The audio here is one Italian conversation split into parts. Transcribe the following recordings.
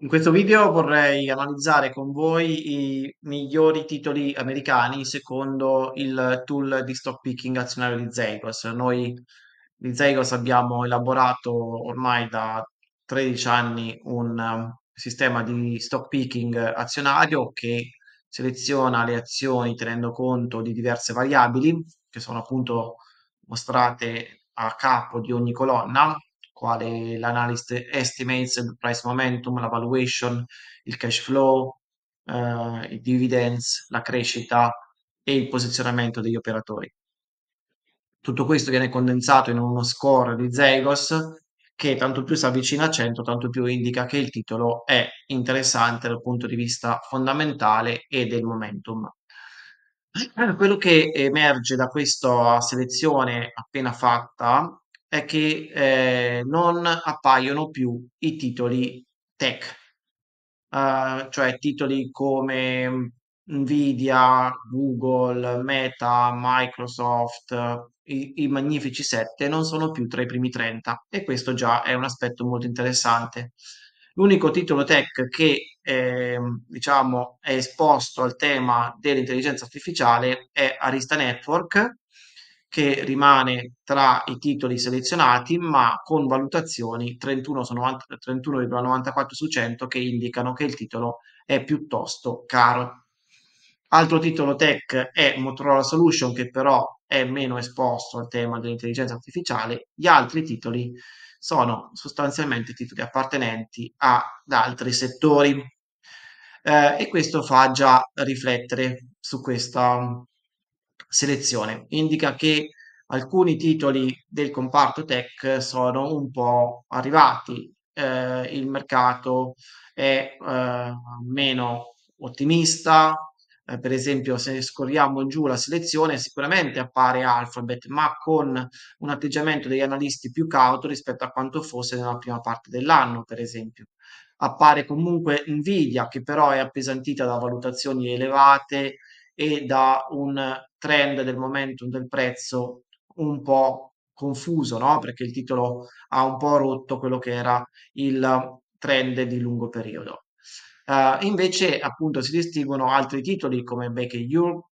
In questo video vorrei analizzare con voi i migliori titoli americani secondo il tool di stock picking azionario di Zegos. Noi di Zegos abbiamo elaborato ormai da 13 anni un um, sistema di stock picking azionario che seleziona le azioni tenendo conto di diverse variabili che sono appunto mostrate a capo di ogni colonna quale l'analyst estimates, il price momentum, la valuation, il cash flow, eh, i dividends, la crescita e il posizionamento degli operatori. Tutto questo viene condensato in uno score di Zegos che tanto più si avvicina a 100, tanto più indica che il titolo è interessante dal punto di vista fondamentale e del momentum. Eh, quello che emerge da questa selezione appena fatta è che eh, non appaiono più i titoli tech, eh, cioè titoli come Nvidia, Google, Meta, Microsoft, i, i magnifici 7 non sono più tra i primi 30 e questo già è un aspetto molto interessante. L'unico titolo tech che eh, diciamo è esposto al tema dell'intelligenza artificiale è Arista Network, che rimane tra i titoli selezionati, ma con valutazioni 31,94 31, su 100 che indicano che il titolo è piuttosto caro. Altro titolo tech è Motorola Solution, che però è meno esposto al tema dell'intelligenza artificiale. Gli altri titoli sono sostanzialmente titoli appartenenti ad altri settori. Eh, e questo fa già riflettere su questa selezione. Indica che alcuni titoli del comparto tech sono un po' arrivati, eh, il mercato è eh, meno ottimista, eh, per esempio se scorriamo giù la selezione sicuramente appare Alphabet, ma con un atteggiamento degli analisti più cauto rispetto a quanto fosse nella prima parte dell'anno, per esempio. Appare comunque Nvidia, che però è appesantita da valutazioni elevate e da un trend del momento del prezzo un po' confuso, no? perché il titolo ha un po' rotto quello che era il trend di lungo periodo. Uh, invece appunto si distinguono altri titoli come Baker, Hugh,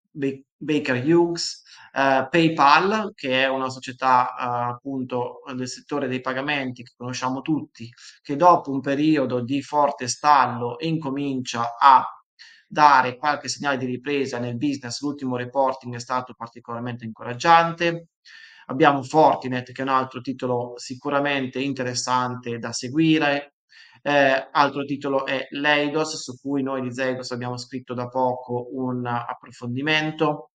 Baker Hughes, uh, PayPal, che è una società uh, appunto del settore dei pagamenti che conosciamo tutti, che dopo un periodo di forte stallo incomincia a dare qualche segnale di ripresa nel business, l'ultimo reporting è stato particolarmente incoraggiante. Abbiamo Fortinet che è un altro titolo sicuramente interessante da seguire. Eh, altro titolo è Leidos, su cui noi di Zeidos abbiamo scritto da poco un approfondimento.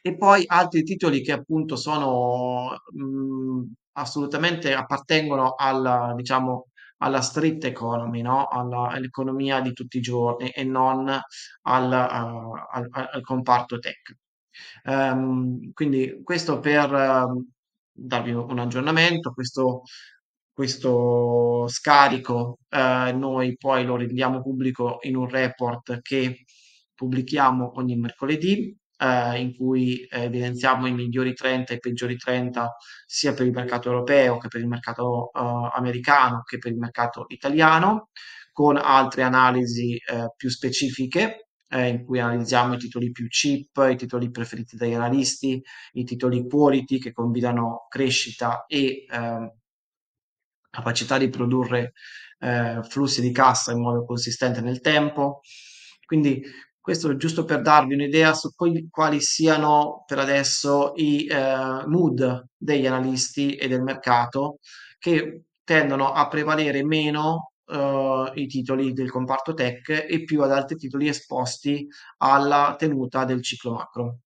E poi altri titoli che appunto sono mh, mm, assolutamente appartengono al, diciamo, alla street economy, no? all'economia di tutti i giorni e non al, uh, al, al comparto tech. Um, quindi questo per uh, darvi un aggiornamento, questo, questo scarico uh, noi poi lo rendiamo pubblico in un report che pubblichiamo ogni mercoledì eh, in cui eh, evidenziamo i migliori 30 e i peggiori 30 sia per il mercato europeo che per il mercato eh, americano che per il mercato italiano, con altre analisi eh, più specifiche eh, in cui analizziamo i titoli più cheap, i titoli preferiti dagli analisti, i titoli quality che combinano crescita e ehm, capacità di produrre eh, flussi di cassa in modo consistente nel tempo. Quindi questo è giusto per darvi un'idea su quali, quali siano per adesso i eh, mood degli analisti e del mercato che tendono a prevalere meno eh, i titoli del comparto tech e più ad altri titoli esposti alla tenuta del ciclo macro.